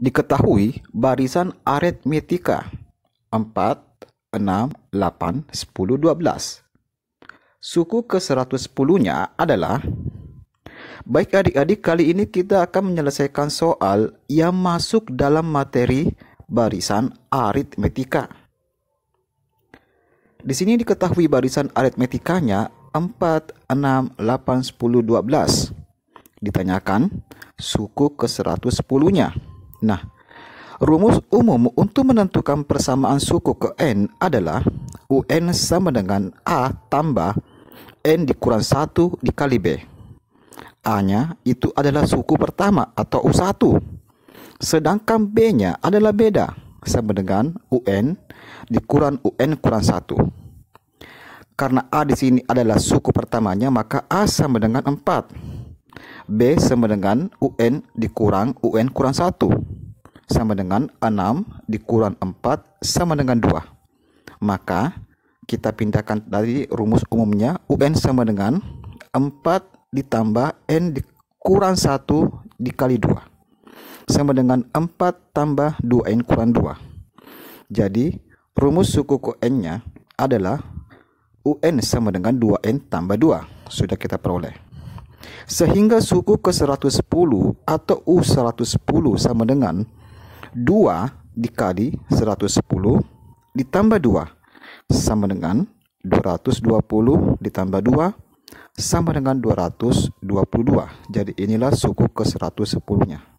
diketahui barisan aritmetika 4, 6, 8, 10, 12. Suku ke-110-nya adalah Baik adik-adik, kali ini kita akan menyelesaikan soal yang masuk dalam materi barisan aritmetika. Di sini diketahui barisan aritmetikanya 4, 6, 8, 10, 12. Ditanyakan suku ke-110-nya. Nah, rumus umum untuk menentukan persamaan suku ke N adalah UN sama dengan A tambah N dikurang 1 dikali B. A-nya itu adalah suku pertama atau U1. Sedangkan B-nya adalah beda sama dengan UN dikurang UN kurang 1. Karena A di sini adalah suku pertamanya, maka A sama dengan 4 B sama dengan UN dikurang UN kurang 1 sama dengan 6 dikurang 4 sama dengan 2. Maka kita pindahkan dari rumus umumnya UN sama dengan 4 ditambah N dikurang 1 dikali 2 sama dengan 4 tambah 2N kurang 2. Jadi rumus suku N-nya adalah UN sama dengan 2N tambah 2 sudah kita peroleh. Sehingga suku ke-110 atau U110 sama dengan 2 dikali 110 ditambah 2 sama dengan 220 ditambah 2 sama dengan 222. Jadi inilah suku ke-110-nya.